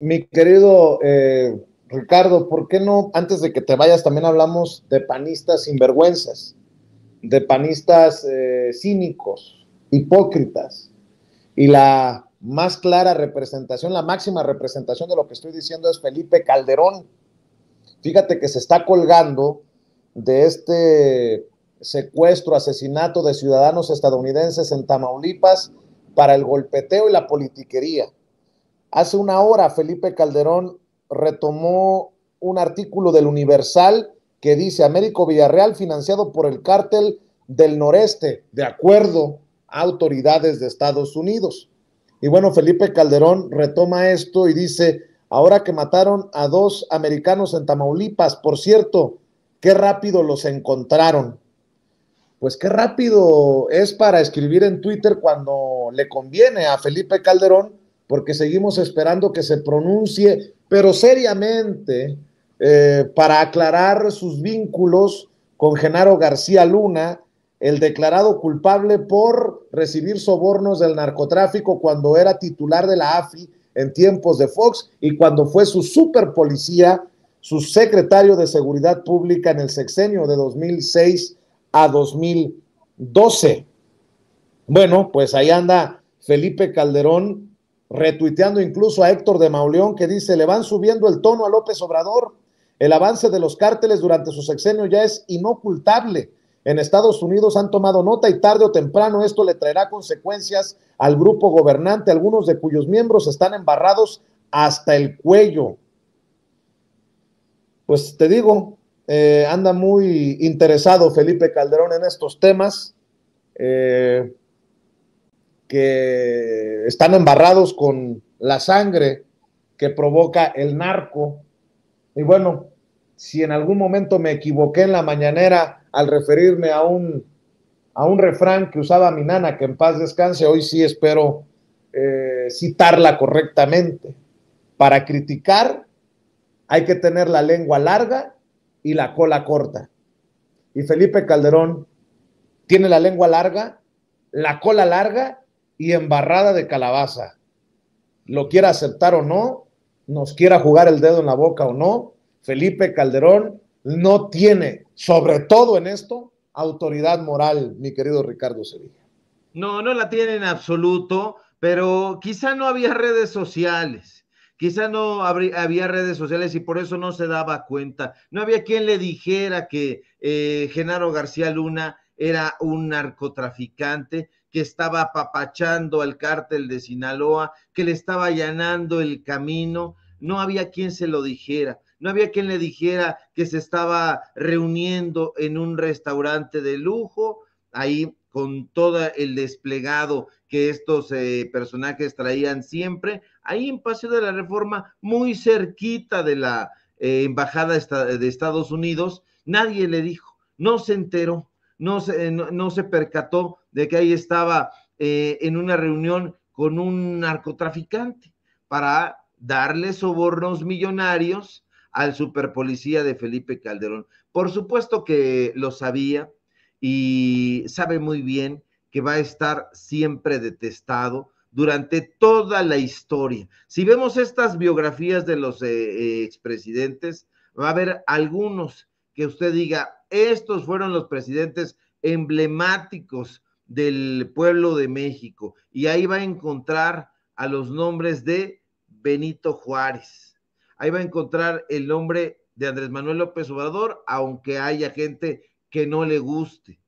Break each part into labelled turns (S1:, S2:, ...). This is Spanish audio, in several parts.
S1: Mi querido eh, Ricardo, ¿por qué no, antes de que te vayas, también hablamos de panistas sinvergüenzas, de panistas eh, cínicos, hipócritas? Y la más clara representación, la máxima representación de lo que estoy diciendo es Felipe Calderón. Fíjate que se está colgando de este secuestro, asesinato de ciudadanos estadounidenses en Tamaulipas para el golpeteo y la politiquería. Hace una hora Felipe Calderón retomó un artículo del Universal que dice Américo Villarreal financiado por el cártel del noreste, de acuerdo a autoridades de Estados Unidos. Y bueno, Felipe Calderón retoma esto y dice, ahora que mataron a dos americanos en Tamaulipas, por cierto, qué rápido los encontraron. Pues qué rápido es para escribir en Twitter cuando le conviene a Felipe Calderón porque seguimos esperando que se pronuncie, pero seriamente, eh, para aclarar sus vínculos con Genaro García Luna, el declarado culpable por recibir sobornos del narcotráfico cuando era titular de la AFI en tiempos de Fox y cuando fue su superpolicía, su secretario de Seguridad Pública en el sexenio de 2006 a 2012. Bueno, pues ahí anda Felipe Calderón retuiteando incluso a Héctor de Mauleón que dice, le van subiendo el tono a López Obrador, el avance de los cárteles durante su sexenio ya es inocultable. En Estados Unidos han tomado nota y tarde o temprano esto le traerá consecuencias al grupo gobernante, algunos de cuyos miembros están embarrados hasta el cuello. Pues te digo, eh, anda muy interesado Felipe Calderón en estos temas. Eh, que están embarrados con la sangre que provoca el narco. Y bueno, si en algún momento me equivoqué en la mañanera al referirme a un, a un refrán que usaba mi nana, que en paz descanse, hoy sí espero eh, citarla correctamente. Para criticar hay que tener la lengua larga y la cola corta. Y Felipe Calderón tiene la lengua larga, la cola larga y embarrada de calabaza. Lo quiera aceptar o no, nos quiera jugar el dedo en la boca o no, Felipe Calderón no tiene, sobre todo en esto, autoridad moral, mi querido Ricardo Sevilla.
S2: No, no la tiene en absoluto, pero quizá no había redes sociales. Quizá no había redes sociales y por eso no se daba cuenta. No había quien le dijera que eh, Genaro García Luna era un narcotraficante que estaba apapachando al cártel de Sinaloa, que le estaba allanando el camino. No había quien se lo dijera, no había quien le dijera que se estaba reuniendo en un restaurante de lujo, ahí con todo el desplegado que estos eh, personajes traían siempre, ahí en Paseo de la Reforma, muy cerquita de la eh, Embajada de Estados Unidos, nadie le dijo, no se enteró, no se, no, no se percató de que ahí estaba eh, en una reunión con un narcotraficante para darle sobornos millonarios al superpolicía de Felipe Calderón. Por supuesto que lo sabía y sabe muy bien que va a estar siempre detestado durante toda la historia. Si vemos estas biografías de los eh, eh, expresidentes, va a haber algunos que usted diga, estos fueron los presidentes emblemáticos del pueblo de México. Y ahí va a encontrar a los nombres de Benito Juárez. Ahí va a encontrar el nombre de Andrés Manuel López Obrador, aunque haya gente que no le guste.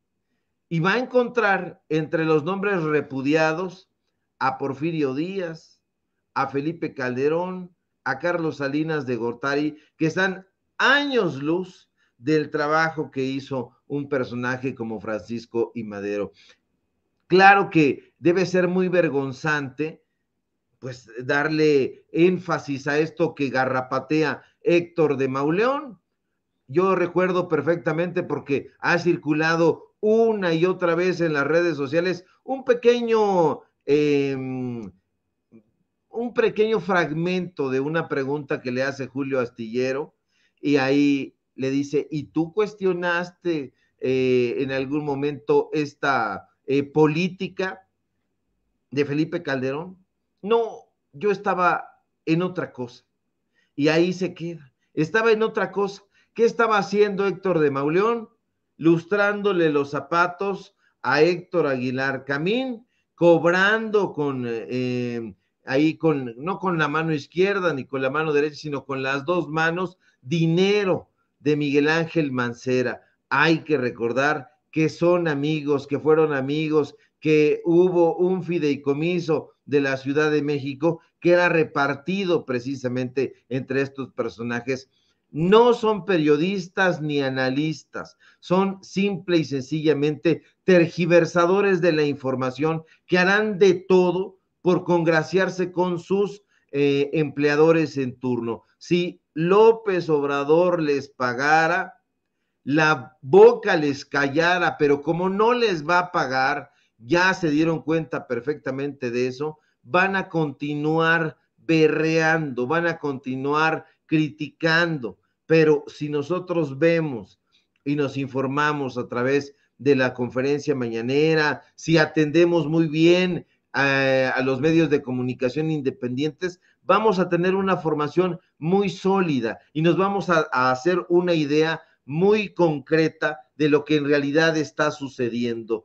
S2: Y va a encontrar entre los nombres repudiados a Porfirio Díaz, a Felipe Calderón, a Carlos Salinas de Gortari, que están años luz del trabajo que hizo un personaje como Francisco y Madero. Claro que debe ser muy vergonzante, pues, darle énfasis a esto que garrapatea Héctor de Mauleón. Yo recuerdo perfectamente porque ha circulado una y otra vez en las redes sociales un pequeño, em, un pequeño fragmento de una pregunta que le hace Julio Astillero y ahí le dice, ¿y tú cuestionaste eh, en algún momento esta eh, política de Felipe Calderón. No, yo estaba en otra cosa. Y ahí se queda. Estaba en otra cosa. ¿Qué estaba haciendo Héctor de Mauleón? Lustrándole los zapatos a Héctor Aguilar Camín, cobrando con eh, ahí con, no con la mano izquierda ni con la mano derecha, sino con las dos manos, dinero de Miguel Ángel Mancera. Hay que recordar que son amigos, que fueron amigos, que hubo un fideicomiso de la Ciudad de México que era repartido precisamente entre estos personajes. No son periodistas ni analistas, son simple y sencillamente tergiversadores de la información que harán de todo por congraciarse con sus eh, empleadores en turno. Si López Obrador les pagara, la boca les callara, pero como no les va a pagar, ya se dieron cuenta perfectamente de eso, van a continuar berreando, van a continuar criticando, pero si nosotros vemos y nos informamos a través de la conferencia mañanera, si atendemos muy bien eh, a, los medios de comunicación independientes, vamos a tener una formación muy sólida y nos vamos a hacer una idea muy concreta de lo que en realidad está sucediendo.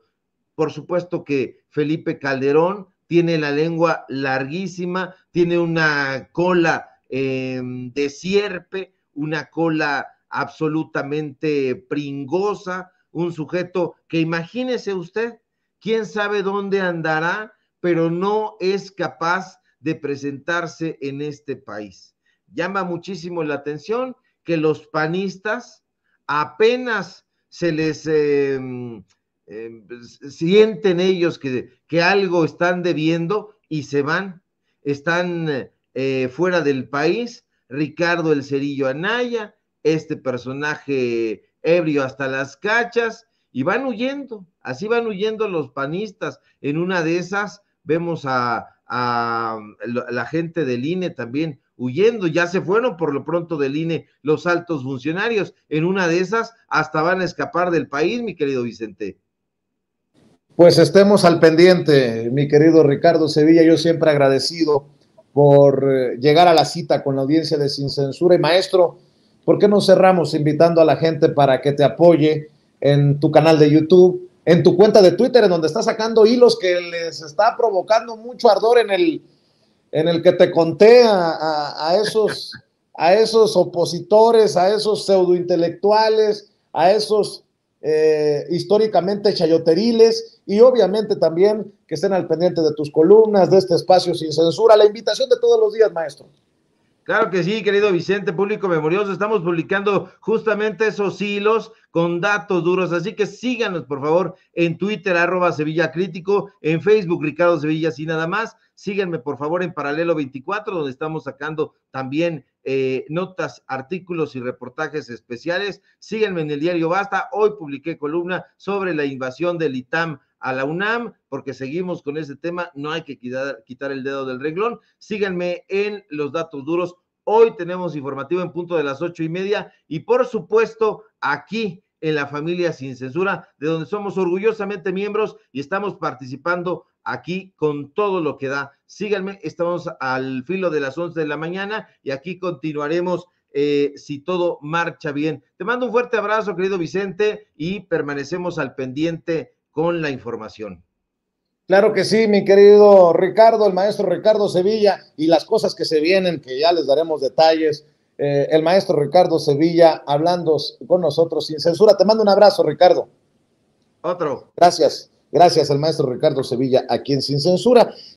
S2: Por supuesto que Felipe Calderón tiene la lengua larguísima, tiene una cola em, de sierpe, una cola absolutamente pringosa, un sujeto que imagínese usted, quién sabe dónde andará, pero no es capaz de presentarse en este país. Llama muchísimo la atención que los panistas apenas se les eh, em, sienten ellos que, algo están debiendo y se van, están eh, fuera del país, Ricardo el Cerillo Anaya, este personaje ebrio hasta las cachas, y van huyendo, así van huyendo los panistas. En una de esas vemos a, a la gente del INE también huyendo. Ya se fueron por lo pronto del INE los altos funcionarios. En una de esas hasta van a escapar del país, mi querido Vicente.
S1: Pues estemos al pendiente, mi querido Ricardo Sevilla. Yo siempre agradecido por eh, llegar a la cita con la audiencia de Sin Censura. Y maestro, ¿por qué no cerramos invitando a la gente para que te apoye en tu canal de YouTube, en tu cuenta de Twitter, en donde está sacando hilos que les está provocando mucho ardor en el, en el que te conté a, esos, a esos opositores, a esos pseudointelectuales, a esos eh, históricamente chayoteriles y obviamente también que estén al pendiente de tus columnas, de este espacio sin censura, la invitación de todos los días, maestro.
S2: Claro que sí, querido Vicente, público memorioso, estamos publicando justamente esos hilos con datos duros, así que síganos por favor en Twitter, arroba Sevilla Crítico, en Facebook, Ricardo Sevilla, y nada más, síganme por favor en Paralelo 24, donde estamos sacando también eh, notas, artículos y reportajes especiales, síganme en el diario Basta, hoy publiqué columna sobre la invasión del ITAM a la UNAM, porque seguimos con ese tema, no hay que quitar, el dedo del renglón. Síganme en los datos duros. Hoy tenemos informativo en punto de las ocho y media y por supuesto aquí en la familia sin censura, de donde somos orgullosamente miembros y estamos participando aquí con todo lo que da. Síganme, estamos al filo de las once de la mañana y aquí continuaremos eh, si todo marcha bien. Te mando un fuerte abrazo, querido Vicente, y permanecemos al pendiente con la información. Claro que sí,
S1: mi querido Ricardo, el maestro Ricardo Sevilla, y las cosas que se vienen, que
S2: ya les daremos
S1: detalles. Eh, el maestro Ricardo Sevilla hablando con nosotros sin censura. Te mando un abrazo, Ricardo. Otro. Gracias, gracias al maestro Ricardo Sevilla, aquí en Sin Censura.